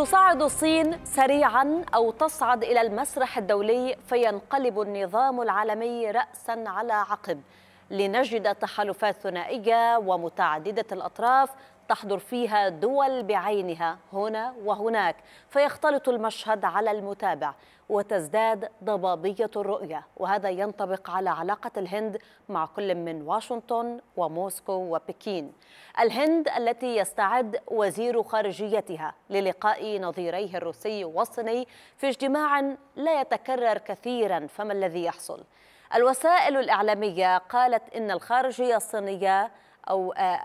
تصعد الصين سريعا او تصعد الى المسرح الدولي فينقلب النظام العالمي راسا على عقب لنجد تحالفات ثنائيه ومتعدده الاطراف تحضر فيها دول بعينها هنا وهناك فيختلط المشهد على المتابع وتزداد ضبابية الرؤية وهذا ينطبق على علاقة الهند مع كل من واشنطن وموسكو وبكين الهند التي يستعد وزير خارجيتها للقاء نظيريه الروسي والصيني في اجتماع لا يتكرر كثيرا فما الذي يحصل؟ الوسائل الإعلامية قالت إن الخارجية الصينية أو آه،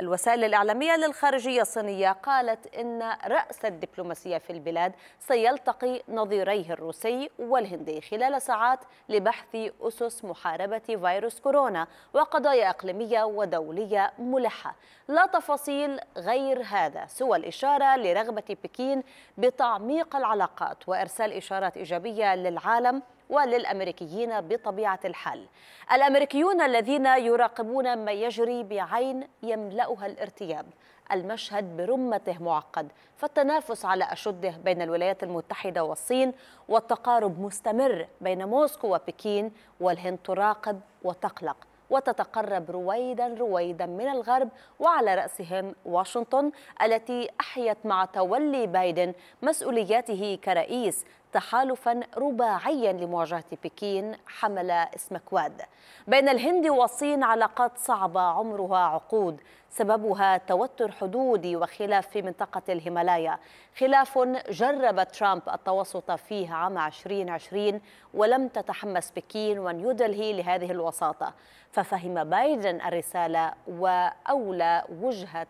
الوسائل الإعلامية للخارجية الصينية قالت إن رأس الدبلوماسية في البلاد سيلتقي نظيريه الروسي والهندي خلال ساعات لبحث أسس محاربة فيروس كورونا وقضايا إقليمية ودولية ملحة لا تفاصيل غير هذا سوى الإشارة لرغبة بكين بتعميق العلاقات وإرسال إشارات إيجابية للعالم وللأمريكيين بطبيعة الحال الأمريكيون الذين يراقبون ما يجري بعين يملأها الارتياب المشهد برمته معقد فالتنافس على أشده بين الولايات المتحدة والصين والتقارب مستمر بين موسكو وبكين والهند تراقب وتقلق وتتقرب رويدا رويدا من الغرب وعلى رأسهم واشنطن التي أحيت مع تولي بايدن مسؤولياته كرئيس تحالفا رباعيا لمواجهة بكين حمل اسم كواد بين الهند والصين علاقات صعبة عمرها عقود سببها توتر حدودي وخلاف في منطقة الهيمالايا خلاف جرب ترامب التوسط فيه عام 2020 ولم تتحمس بكين ونيودلهي لهذه الوساطة ففهم بايدن الرسالة وأولى وجهة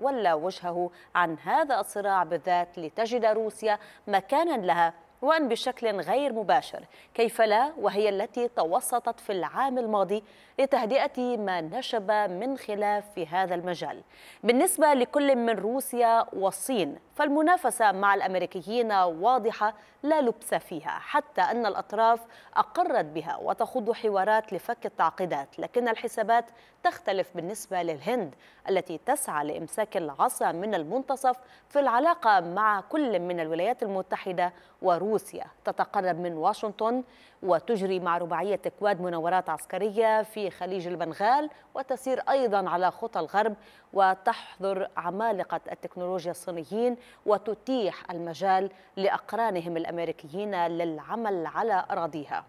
وولى وجهه عن هذا الصراع بالذات لتجد روسيا مكانا لها وان بشكل غير مباشر كيف لا وهي التي توسطت في العام الماضي لتهدئه ما نشب من خلاف في هذا المجال بالنسبه لكل من روسيا والصين فالمنافسة مع الأمريكيين واضحة لا لبس فيها حتى أن الأطراف أقرت بها وتخوض حوارات لفك التعقيدات لكن الحسابات تختلف بالنسبة للهند التي تسعى لإمساك العصا من المنتصف في العلاقة مع كل من الولايات المتحدة وروسيا تتقرب من واشنطن وتجري مع رباعية كواد مناورات عسكرية في خليج البنغال وتسير أيضا على خطى الغرب وتحظر عمالقة التكنولوجيا الصينيين وتتيح المجال لأقرانهم الأمريكيين للعمل على أراضيها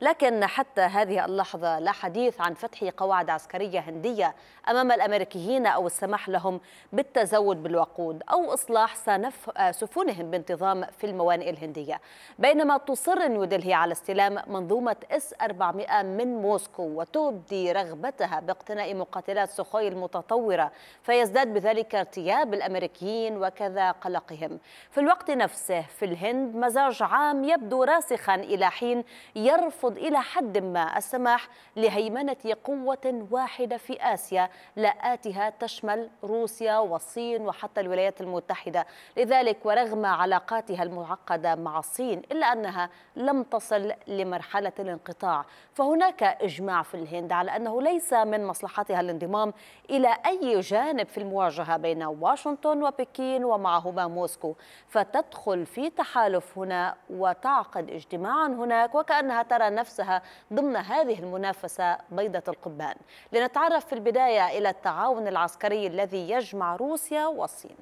لكن حتى هذه اللحظة لا حديث عن فتح قواعد عسكرية هندية أمام الأمريكيين أو السماح لهم بالتزود بالوقود أو إصلاح سفنهم بانتظام في الموانئ الهندية بينما تصر نيودلهي على استلام منظومة اس 400 من موسكو وتبدي رغبتها باقتناء مقاتلات سخوي المتطورة فيزداد بذلك ارتياب الأمريكيين وكذا قلقهم في الوقت نفسه في الهند مزاج عام يبدو راسخا إلى حين يرفض يرفض إلى حد ما السماح لهيمنة قوة واحدة في آسيا لآتها تشمل روسيا والصين وحتى الولايات المتحدة لذلك ورغم علاقاتها المعقدة مع الصين إلا أنها لم تصل لمرحلة الانقطاع فهناك إجماع في الهند على أنه ليس من مصلحتها الانضمام إلى أي جانب في المواجهة بين واشنطن وبكين ومعهما موسكو فتدخل في تحالف هنا وتعقد اجتماعا هناك وكأنها ترى نفسها ضمن هذه المنافسة بيضة القبان لنتعرف في البداية إلى التعاون العسكري الذي يجمع روسيا والصين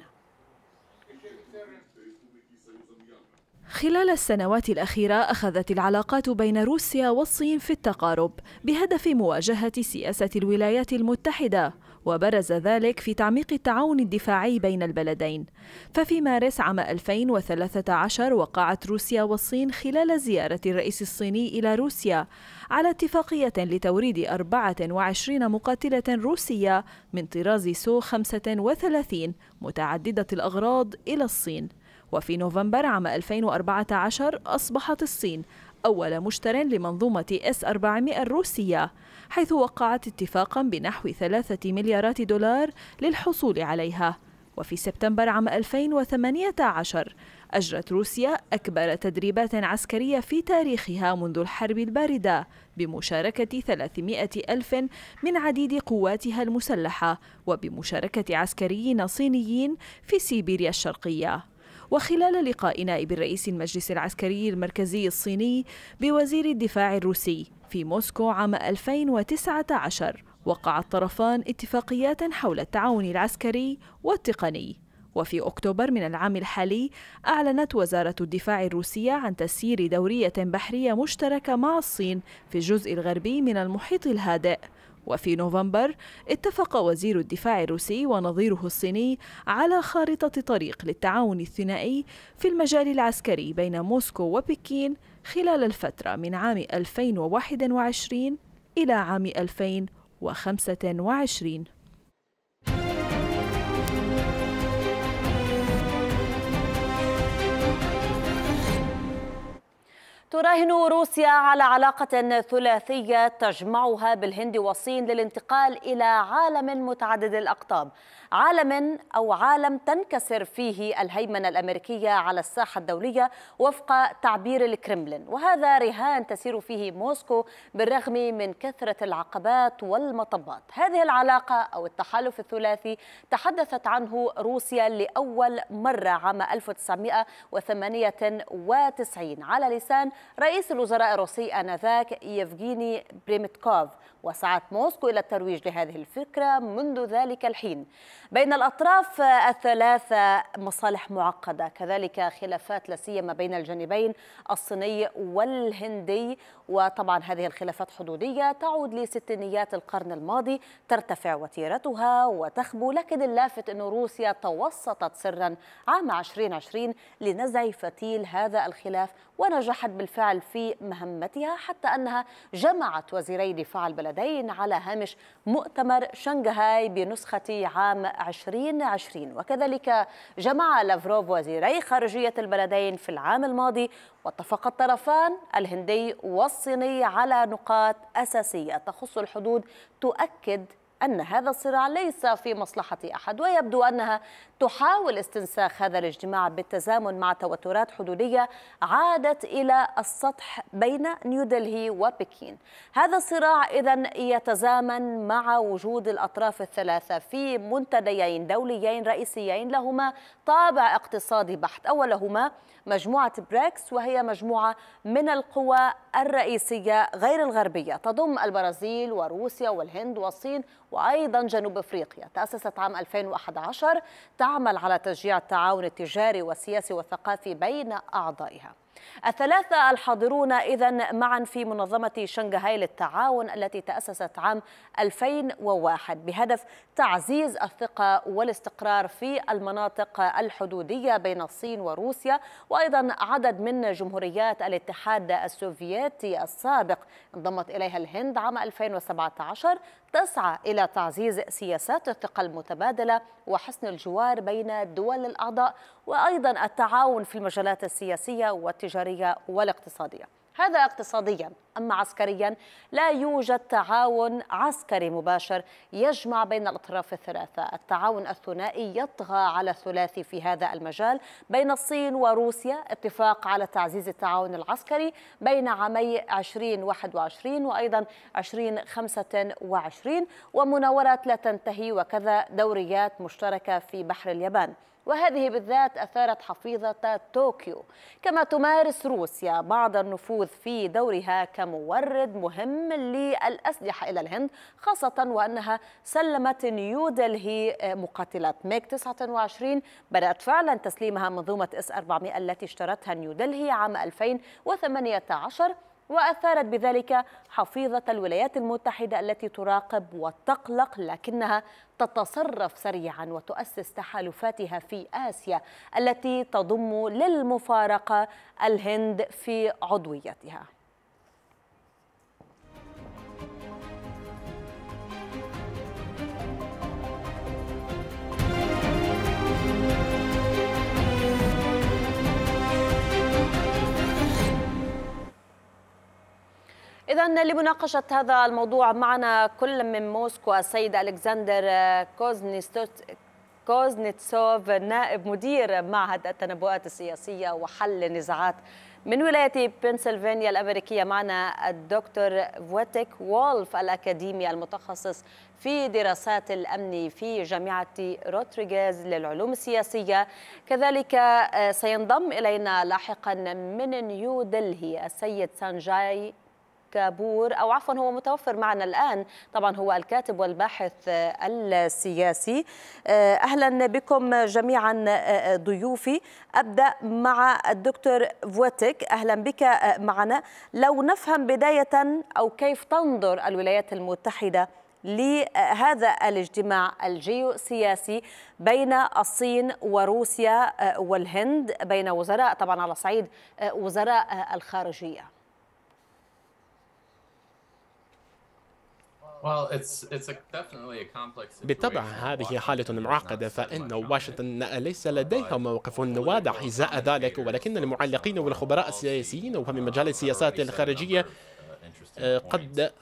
خلال السنوات الأخيرة أخذت العلاقات بين روسيا والصين في التقارب بهدف مواجهة سياسة الولايات المتحدة وبرز ذلك في تعميق التعاون الدفاعي بين البلدين ففي مارس عام 2013 وقعت روسيا والصين خلال زيارة الرئيس الصيني إلى روسيا على اتفاقية لتوريد 24 مقاتلة روسية من طراز سو 35 متعددة الأغراض إلى الصين وفي نوفمبر عام 2014 أصبحت الصين أول مشتر لمنظومة S-400 الروسية حيث وقعت اتفاقا بنحو ثلاثة مليارات دولار للحصول عليها وفي سبتمبر عام 2018 أجرت روسيا أكبر تدريبات عسكرية في تاريخها منذ الحرب الباردة بمشاركة 300 ألف من عديد قواتها المسلحة وبمشاركة عسكريين صينيين في سيبيريا الشرقية وخلال لقاء نائب الرئيس المجلس العسكري المركزي الصيني بوزير الدفاع الروسي في موسكو عام 2019 وقع الطرفان اتفاقيات حول التعاون العسكري والتقني وفي أكتوبر من العام الحالي أعلنت وزارة الدفاع الروسية عن تسيير دورية بحرية مشتركة مع الصين في الجزء الغربي من المحيط الهادئ وفي نوفمبر اتفق وزير الدفاع الروسي ونظيره الصيني على خارطة طريق للتعاون الثنائي في المجال العسكري بين موسكو وبكين خلال الفترة من عام 2021 إلى عام 2025 تراهن روسيا على علاقة ثلاثية تجمعها بالهند والصين للانتقال إلى عالم متعدد الأقطاب، عالم أو عالم تنكسر فيه الهيمنة الأمريكية على الساحة الدولية وفق تعبير الكرملين، وهذا رهان تسير فيه موسكو بالرغم من كثرة العقبات والمطبات. هذه العلاقة أو التحالف الثلاثي تحدثت عنه روسيا لأول مرة عام 1998 على لسان رئيس الوزراء الروسي آنذاك يفغيني بريمتكوف وسعت موسكو إلى الترويج لهذه الفكرة منذ ذلك الحين بين الأطراف الثلاثة مصالح معقدة كذلك خلافات لا سيما بين الجانبين الصيني والهندي وطبعا هذه الخلافات حدودية تعود لستينيات القرن الماضي ترتفع وتيرتها وتخبو لكن اللافت أن روسيا توسطت سرا عام 2020 لنزع فتيل هذا الخلاف ونجحت بالفعل في مهمتها حتى أنها جمعت وزيري دفاع البلدين البلدين على هامش مؤتمر شنغهاي بنسخة عام 2020 وكذلك جمع لافروف وزيري خارجية البلدين في العام الماضي واتفق الطرفان الهندي والصيني على نقاط أساسية تخص الحدود تؤكد أن هذا الصراع ليس في مصلحة أحد ويبدو أنها تحاول استنساخ هذا الاجتماع بالتزامن مع توترات حدودية عادت إلى السطح بين نيودلهي وبكين هذا الصراع إذا يتزامن مع وجود الأطراف الثلاثة في منتديين دوليين رئيسيين لهما طابع اقتصادي بحت أولهما مجموعة بريكس وهي مجموعة من القوى الرئيسية غير الغربية تضم البرازيل وروسيا والهند والصين وأيضا جنوب أفريقيا تأسست عام 2011 تعمل على تشجيع التعاون التجاري والسياسي والثقافي بين أعضائها الثلاثة الحاضرون إذا معا في منظمة شنغهاي للتعاون التي تأسست عام 2001 بهدف تعزيز الثقة والاستقرار في المناطق الحدودية بين الصين وروسيا وأيضا عدد من جمهوريات الاتحاد السوفيتي السابق انضمت إليها الهند عام 2017 تسعى إلى تعزيز سياسات الثقة المتبادلة وحسن الجوار بين الدول الأعضاء وأيضا التعاون في المجالات السياسية والتجارية التجارية والاقتصادية هذا اقتصاديا أما عسكريا لا يوجد تعاون عسكري مباشر يجمع بين الأطراف الثلاثة التعاون الثنائي يطغى على الثلاثي في هذا المجال بين الصين وروسيا اتفاق على تعزيز التعاون العسكري بين عامي 2021 وأيضا 2025 ومناورات لا تنتهي وكذا دوريات مشتركة في بحر اليابان وهذه بالذات أثارت حفيظة طوكيو كما تمارس روسيا بعض النفوذ في دورها كمورد مهم للأسلحة إلى الهند خاصة وأنها سلمت نيودلهي آه، مقاتلات ميك 29 بدأت فعلا تسليمها منظومة اس 400 التي اشترتها نيودلهي عام 2018 وأثارت بذلك حفيظة الولايات المتحدة التي تراقب وتقلق لكنها تتصرف سريعا وتؤسس تحالفاتها في آسيا التي تضم للمفارقة الهند في عضويتها إذا لمناقشة هذا الموضوع معنا كل من موسكو السيد ألكسندر كوزنيستوت كوزنيتسوف نائب مدير معهد التنبؤات السياسية وحل النزاعات من ولاية بنسلفانيا الأمريكية معنا الدكتور فوتيك وولف الأكاديمي المتخصص في دراسات الأمن في جامعة روتريغيز للعلوم السياسية كذلك آه، سينضم إلينا لاحقا من نيو دلهي السيد سانجاي كابور أو عفوا هو متوفر معنا الآن طبعا هو الكاتب والباحث آه، السياسي آه، أهلا بكم جميعا آه، ضيوفي أبدأ مع الدكتور فوتك أهلا بك معنا لو نفهم بداية أو كيف تنظر الولايات المتحدة لهذا الاجتماع الجيوسياسي بين الصين وروسيا والهند بين وزراء طبعا على صعيد وزراء الخارجيه بالطبع هذه حالة معقدة فإن واشنطن ليس لديها موقف واضح إزاء ذلك ولكن المعلقين والخبراء السياسيين وفي مجال السياسات الخارجية آه، قد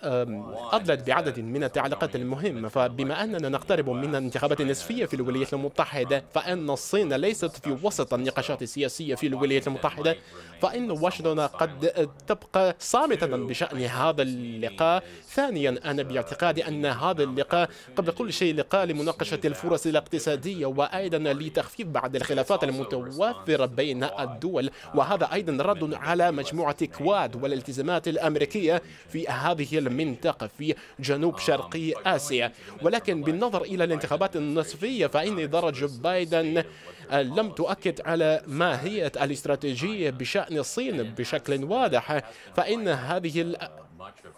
أضلت بعدد من التعليقات المهمة فبما أننا نقترب من الانتخابات النصفية في الولايات المتحدة فإن الصين ليست في وسط النقاشات السياسية في الولايات المتحدة فإن واشنطن قد تبقى صامتة بشأن هذا اللقاء ثانيا أنا باعتقادي أن هذا اللقاء قبل كل شيء لقاء لمناقشة الفرص الاقتصادية وأيضا لتخفيف بعض الخلافات المتوافرة بين الدول وهذا أيضا رد على مجموعة كواد والالتزامات الأمريكية في هذه المنطقة في جنوب آه، شرقي طيب، طيب، آسيا طيب، ولكن بالنظر إلى الانتخابات النصفية فإن درجة بايدن لم تؤكد على ماهية الاستراتيجية آه، بشأن الصين بشكل واضح فإن هذه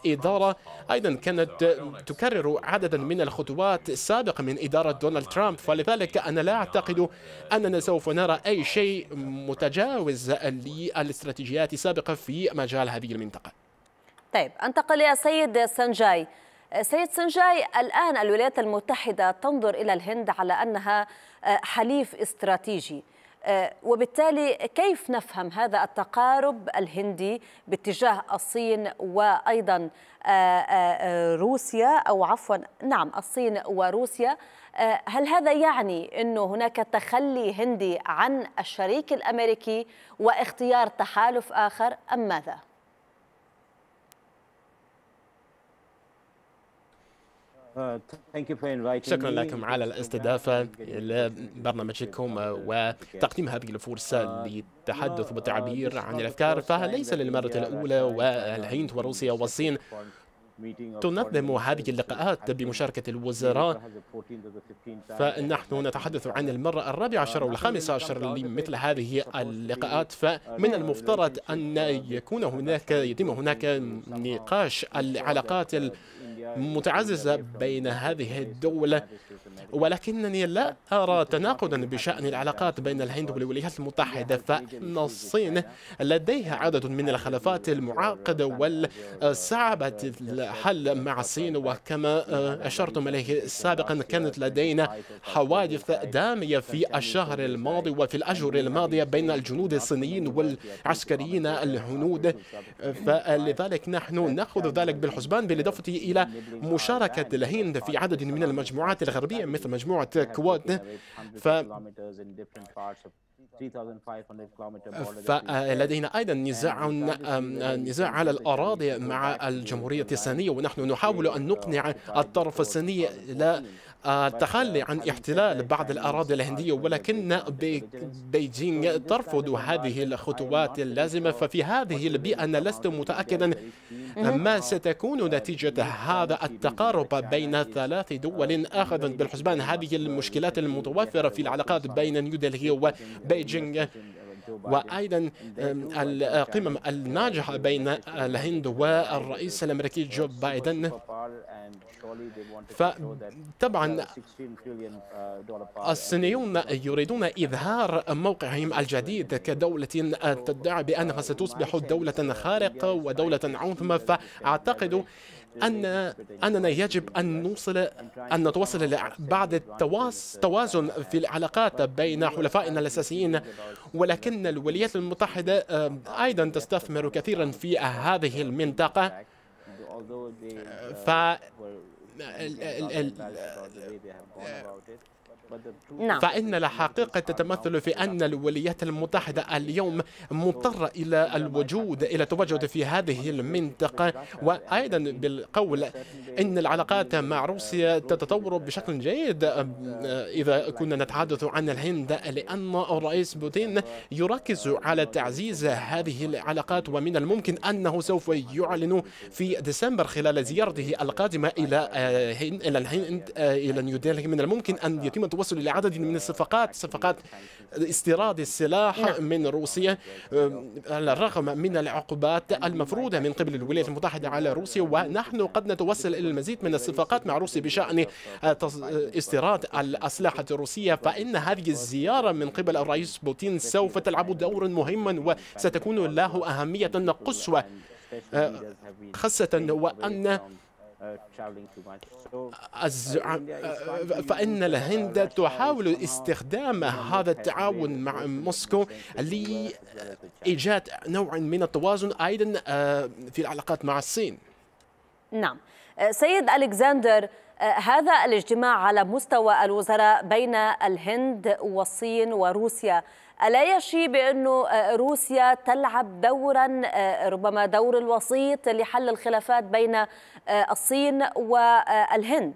إدارة أيضا كانت تكرر عددا من الخطوات السابقة من إدارة دونالد ترامب فلذلك أنا لا أعتقد أننا سوف نرى أي شيء متجاوز للاستراتيجيات السابقة في مجال هذه المنطقة طيب انتقل الى سيد سنجاي آه، سيد سنجاي الان الولايات المتحده تنظر الى الهند على انها آه، حليف استراتيجي آه، وبالتالي كيف نفهم هذا التقارب الهندي باتجاه الصين وايضا روسيا او عفوا نعم الصين وروسيا هل هذا يعني انه هناك تخلي هندي عن الشريك الامريكي واختيار تحالف اخر ام ماذا؟ شكرا لكم على الاستضافة إلى برنامجكم وتقديم هذه الفرصة للتحدث uh, uh, والتعبير عن الأفكار فليس للمرة الأولى والهند وروسيا والصين تنظم هذه اللقاءات بمشاركة الوزراء فنحن نتحدث عن المرة الرابعة uh, عشر والخامسة عشر لمثل هذه اللقاءات فمن المفترض أن يكون هناك يتم هناك نقاش العلاقات متعززة بين هذه الدول ولكنني لا أرى تناقضا بشأن العلاقات بين الهند والولايات المتحدة فإن الصين لديها عدد من الخلافات المعقدة والصعبة الحل مع الصين وكما أشرتم إليه سابقا كانت لدينا حوادث دامية في الشهر الماضي وفي الأشهر الماضية بين الجنود الصينيين والعسكريين الهنود فلذلك نحن نأخذ ذلك بالحسبان بالإضافة إلى مشاركة الهند في عدد من المجموعات الغربية مثل مجموعة كواد ف فلدينا ايضا نزاع نزاع على الاراضي مع الجمهوريه الصينيه ونحن نحاول ان نقنع الطرف الصيني لا التخلي آه، عن احتلال بعض الأراضي الهندية ولكن بيجين ترفض هذه الخطوات اللازمة ففي هذه البيئة أنا لست متأكدا ما ستكون نتيجة هذا التقارب بين ثلاث دول أخذ بالحسبان هذه المشكلات المتوفرة في العلاقات بين نيودلهي وبيجين وأيضا القمم آه، الناجحة بين الهند والرئيس الأمريكي جو بايدن فطبعا uh, uh, الصينيون يريدون إظهار موقعهم الجديد كدولة آه، تدعي بأنها uh, ستصبح دولة خارقة ودولة عظمى فأعتقد أن أننا يجب أن نوصل أن نتوصل إلى بعض التوازن في العلاقات بين حلفائنا الأساسيين ولكن الولايات المتحدة أيضا تستثمر كثيرا في هذه المنطقة ف نعم. فإن الحقيقة تتمثل في أن الولايات المتحدة اليوم مضطرة إلى الوجود إلى تواجد في هذه المنطقة وأيضا بالقول إن العلاقات مع روسيا تتطور بشكل جيد إذا كنا نتحدث عن الهند لأن الرئيس بوتين يركز على تعزيز هذه العلاقات ومن الممكن أنه سوف يعلن في ديسمبر خلال زيارته القادمة إلى إلى الهند إلى نيودلهي من الممكن أن يتم دائما توصل الى عدد من الصفقات صفقات استيراد السلاح نعم. من روسيا آه، على الرغم من العقوبات المفروضه من قبل الولايات المتحده على روسيا ونحن قد نتوصل الى المزيد من الصفقات مع روسيا بشان آه، آه، استيراد الاسلحه الروسيه فان هذه الزياره من قبل الرئيس بوتين سوف تلعب دورا مهما وستكون له اهميه قصوى خاصة وأن Uh, uh, فإن الهند تحاول استخدام هذا التعاون مع موسكو لإيجاد نوع من التوازن أيضا آه، في العلاقات مع الصين نعم آه، سيد ألكسندر آه، هذا الاجتماع على مستوى الوزراء بين الهند والصين وروسيا ألا يشي بأنه آه، روسيا تلعب دورا آه، ربما دور الوسيط لحل الخلافات بين آه، الصين والهند؟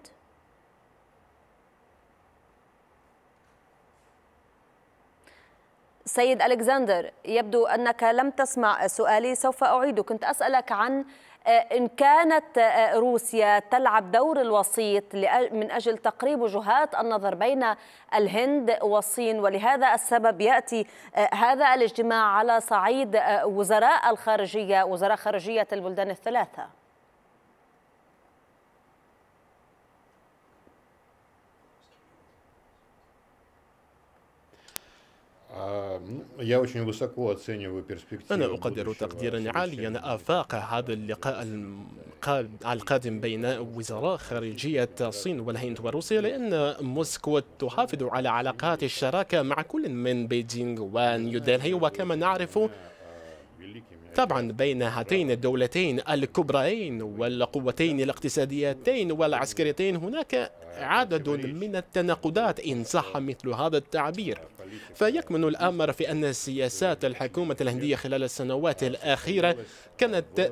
سيد ألكسندر يبدو أنك لم تسمع سؤالي سوف أعيده كنت أسألك عن آه، إن كانت آه، روسيا تلعب دور الوسيط من أجل تقريب وجهات النظر بين الهند والصين ولهذا السبب يأتي آه، هذا الاجتماع على صعيد وزراء الخارجية وزراء خارجية البلدان الثلاثة آه، أنا أقدر تقديرا عاليا آفاق هذا اللقاء القادم بين وزراء خارجية الصين والهند وروسيا لأن موسكو تحافظ على علاقات الشراكة مع كل من بيجينغ ونيودلهي وكما نعرف آه، آه، طبعا بين هاتين الدولتين الكبريين والقوتين الاقتصاديتين والعسكريتين هناك عدد من التناقضات إن صح مثل هذا التعبير فيكمن الأمر في أن سياسات الحكومة الهندية خلال السنوات الأخيرة كانت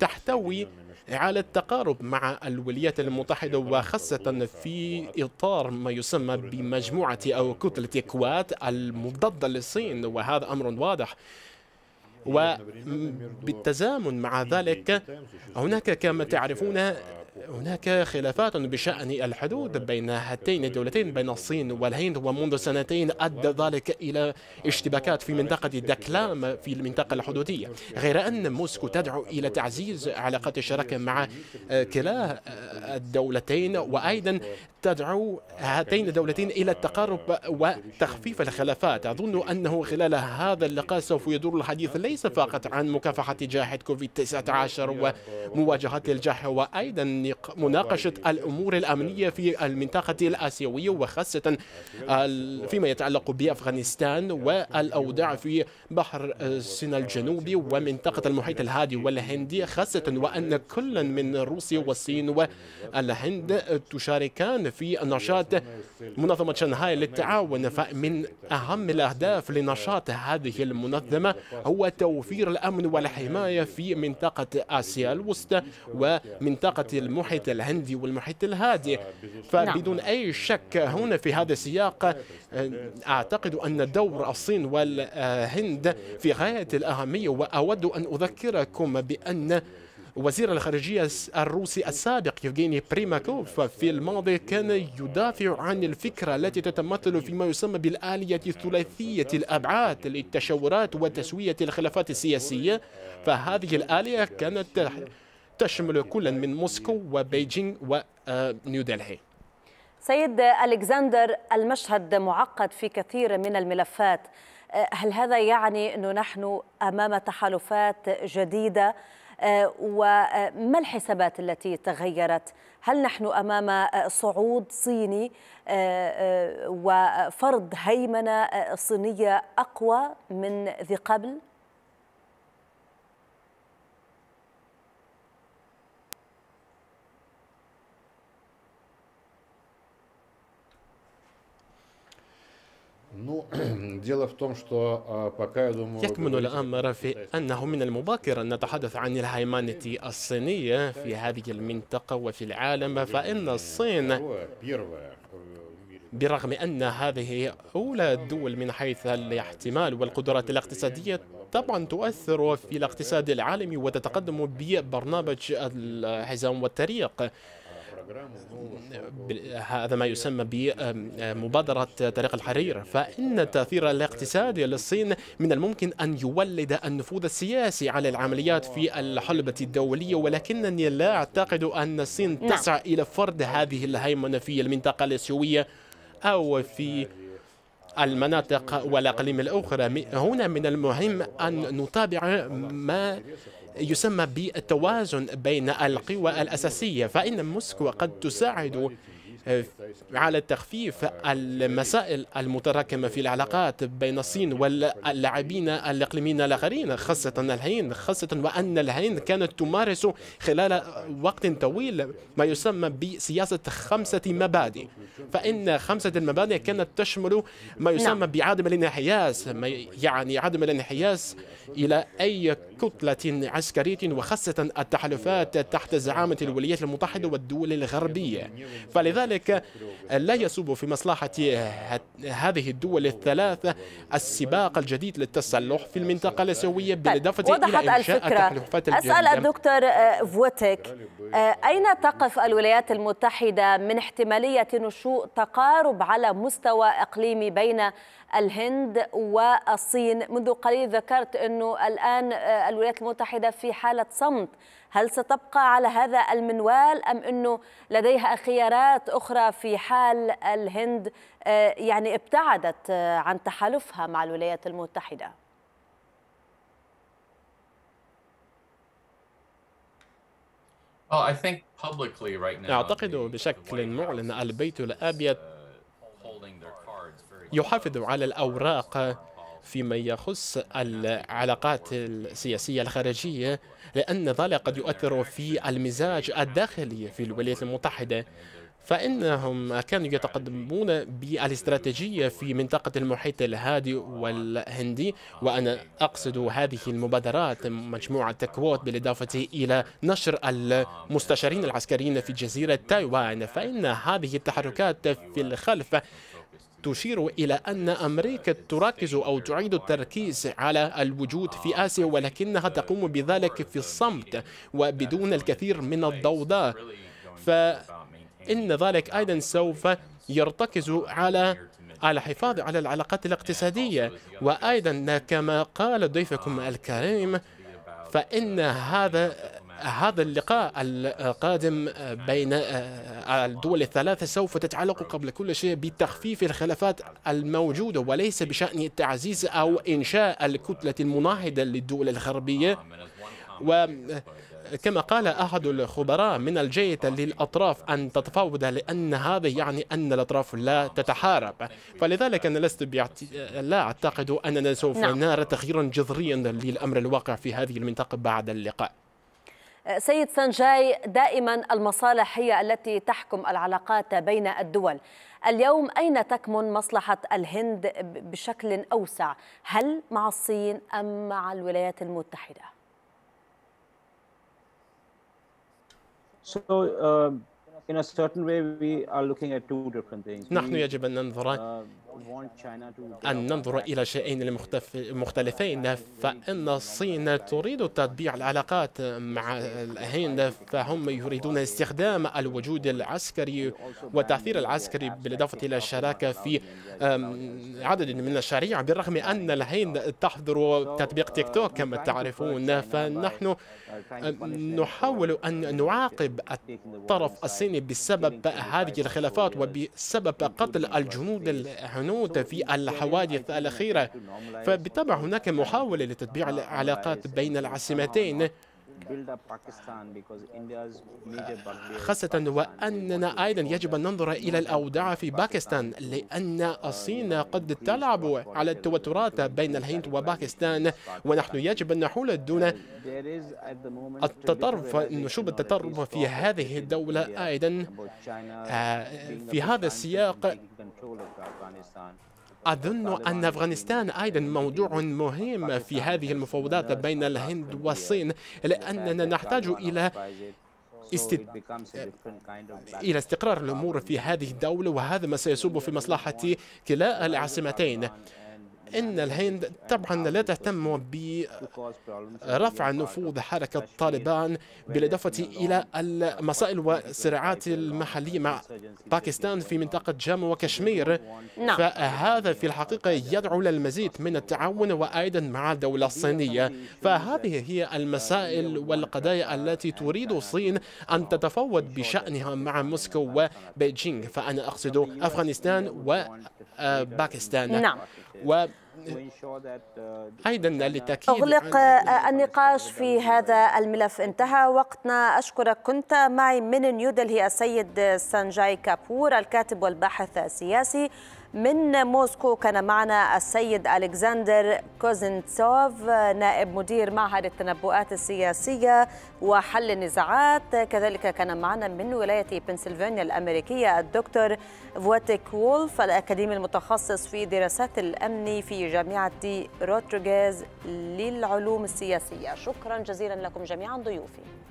تحتوي على التقارب مع الولايات المتحدة وخاصة في إطار ما يسمى بمجموعة أو كتلة كوات المضادة للصين وهذا أمر واضح وبالتزامن مع ذلك هناك كما تعرفون هناك خلافات بشأن الحدود بين هاتين الدولتين بين الصين والهند ومنذ سنتين أدى ذلك إلى اشتباكات في منطقة دكلام في المنطقة الحدودية غير أن موسكو تدعو إلى تعزيز علاقات الشراكة مع كلا الدولتين وأيضا تدعو هاتين الدولتين إلى التقارب وتخفيف الخلافات أظن أنه خلال هذا اللقاء سوف يدور الحديث ليس ليس فقط عن مكافحة جائحة كوفيد 19 ومواجهة الجائحة وأيضا مناقشة الأمور الأمنية في المنطقة الآسيوية وخاصة فيما يتعلق بأفغانستان والأوضاع في بحر الصين الجنوبي ومنطقة المحيط الهادي والهندي خاصة وأن كلا من روسيا والصين والهند تشاركان في نشاط منظمة شنهاي للتعاون فمن أهم الأهداف لنشاط هذه المنظمة هو توفير الأمن والحماية في منطقة آسيا الوسطى ومنطقة المحيط الهندي والمحيط الهادي فبدون نعم. أي شك هنا في هذا السياق أعتقد أن دور الصين والهند في غاية الأهمية وأود أن أذكركم بأن وزير الخارجية الروسي السابق يفغيني بريماكوف في الماضي كان يدافع عن الفكرة التي تتمثل فيما يسمى بالآلية الثلاثية الأبعاد للتشاورات وتسوية الخلافات السياسية فهذه الآلية كانت تشمل كلا من موسكو وبيجين ونيودلهي آه، سيد ألكسندر المشهد معقد في كثير من الملفات آه، هل هذا يعني أنه نحن أمام تحالفات جديدة آه، وما آه، الحسابات التي تغيرت هل نحن امام آه، صعود صيني وفرض هيمنه صينيه اقوى من ذي قبل يكمن الأمر في أنه من المبكر أن نتحدث عن الهيمنة الصينية في هذه المنطقة وفي العالم فإن الصين برغم أن هذه أولى الدول من حيث الاحتمال والقدرات الاقتصادية طبعا تؤثر في الاقتصاد العالمي وتتقدم ببرنامج الحزام والطريق هذا ما يسمى بمبادرة طريق الحرير فإن التأثير الاقتصادي للصين من الممكن أن يولد النفوذ السياسي على العمليات في الحلبة الدولية ولكنني لا أعتقد أن الصين نعم. تسعى إلى فرض هذه الهيمنة في المنطقة الآسيوية أو في المناطق والأقليم الأخرى هنا من المهم أن نتابع ما يسمى بالتوازن بين القوى الأساسية فإن موسكو قد تساعد على تخفيف المسائل المتراكمة في العلاقات بين الصين واللاعبين الإقليميين الآخرين خاصة الهند خاصة وأن الهند كانت تمارس خلال وقت طويل ما يسمى بسياسة خمسة مبادئ فإن خمسة المبادئ كانت تشمل ما يسمى نعم. بعدم الانحياز يعني عدم الانحياز إلى أي كتلة عسكرية وخاصة التحالفات تحت زعامة الولايات المتحدة والدول الغربية فلذلك ذلك لا يسوب في مصلحة هذه الدول الثلاثة السباق الجديد للتسلح في المنطقة الاسيوية طيب، بالإضافة إلى إنشاء التحالفات الجديدة أسأل الدكتور آه، فوتك آه، أين تقف الولايات المتحدة من احتمالية نشوء تقارب على مستوى إقليمي بين الهند والصين منذ قليل ذكرت أنه الآن آه، الولايات المتحدة في حالة صمت هل ستبقى على هذا المنوال أم أنه لديها خيارات أخرى في حال الهند آه، يعني ابتعدت آه، عن تحالفها مع الولايات المتحدة؟ أعتقد بشكل معلن البيت uh, الأبيض يحافظ على الأوراق فيما يخص العلاقات السياسية الخارجية لأن ذلك قد يؤثر في المزاج الداخلي في الولايات المتحدة فإنهم كانوا يتقدمون بالاستراتيجية في منطقة المحيط الهادئ والهندي وأنا أقصد هذه المبادرات مجموعة كوات بالإضافة إلى نشر المستشارين العسكريين في جزيرة تايوان فإن هذه التحركات في الخلف تشير إلى أن أمريكا تركز أو تعيد التركيز على الوجود في آسيا ولكنها تقوم بذلك في الصمت وبدون الكثير من الضوضاء فإن ذلك أيضا سوف يرتكز على على الحفاظ على العلاقات الاقتصادية وأيضا كما قال ضيفكم الكريم فإن هذا هذا اللقاء القادم بين آه، الدول الثلاثة سوف تتعلق قبل كل شيء بتخفيف الخلافات الموجودة وليس بشأن تعزيز أو إنشاء الكتلة المناهضة للدول الغربية وكما قال أحد الخبراء من الجيد للأطراف أن تتفاوض لأن هذا يعني أن الأطراف لا تتحارب فلذلك أنا لست بيعت... لا أعتقد أننا سوف نعم. نرى تغييرا جذريا للأمر الواقع في هذه المنطقة بعد اللقاء سيد سانجاي دائما المصالح هي التي تحكم العلاقات بين الدول اليوم أين تكمن مصلحة الهند بشكل أوسع هل مع الصين أم مع الولايات المتحدة؟ So, uh... in a certain way we are looking at two different things. نحن يجب أن ننظر uh, أن ننظر إلى شيئين مختلفين فإن الصين تريد تطبيع العلاقات مع الهند فهم يريدون استخدام الوجود العسكري والتأثير العسكري بالإضافة إلى الشراكة في عدد من الشريعة بالرغم أن الهند تحظر تطبيق تيك توك كما تعرفون فنحن نحاول أن نعاقب الطرف الصيني الفلسطيني بسبب هذه الخلافات وبسبب قتل الجنود الهنود في الحوادث الأخيرة فبالطبع هناك محاولة لتطبيع العلاقات بين العاصمتين خاصة وأننا أيضا يجب أن ننظر إلى الأوضاع في باكستان لأن الصين قد تلعب على التوترات بين الهند وباكستان ونحن يجب أن نحول دون التطرف نشوب التطرف في هذه الدولة أيضا آه، في هذا السياق أظن أن أفغانستان أيضا موضوع مهم في هذه المفاوضات بين الهند والصين لأننا نحتاج إلى است... إلى استقرار الأمور في هذه الدولة وهذا ما سيصب في مصلحة كلا العاصمتين ان الهند طبعا لا تهتم برفع نفوذ حركة طالبان بالإضافة إلى المسائل والصراعات المحلية مع باكستان في منطقة جامو وكشمير نعم. فهذا في الحقيقة يدعو للمزيد من التعاون وأيضا مع الدولة الصينية فهذه هي المسائل والقضايا التي تريد الصين أن تتفاوض بشأنها مع موسكو وبيجينغ فأنا أقصد أفغانستان وباكستان آه، نعم. أيضا للتاكيد أغلق النقاش في هذا الملف انتهى وقتنا أشكرك كنت معي من نيودلهي السيد سانجاي كابور الكاتب والباحث السياسي من موسكو كان معنا السيد ألكسندر كوزنتسوف نائب مدير معهد التنبؤات السياسية وحل النزاعات كذلك كان معنا من ولاية بنسلفانيا الأمريكية الدكتور فواتيك وولف الأكاديمي المتخصص في دراسات الأمن في جامعة روترغيز للعلوم السياسية شكرا جزيلا لكم جميعا ضيوفي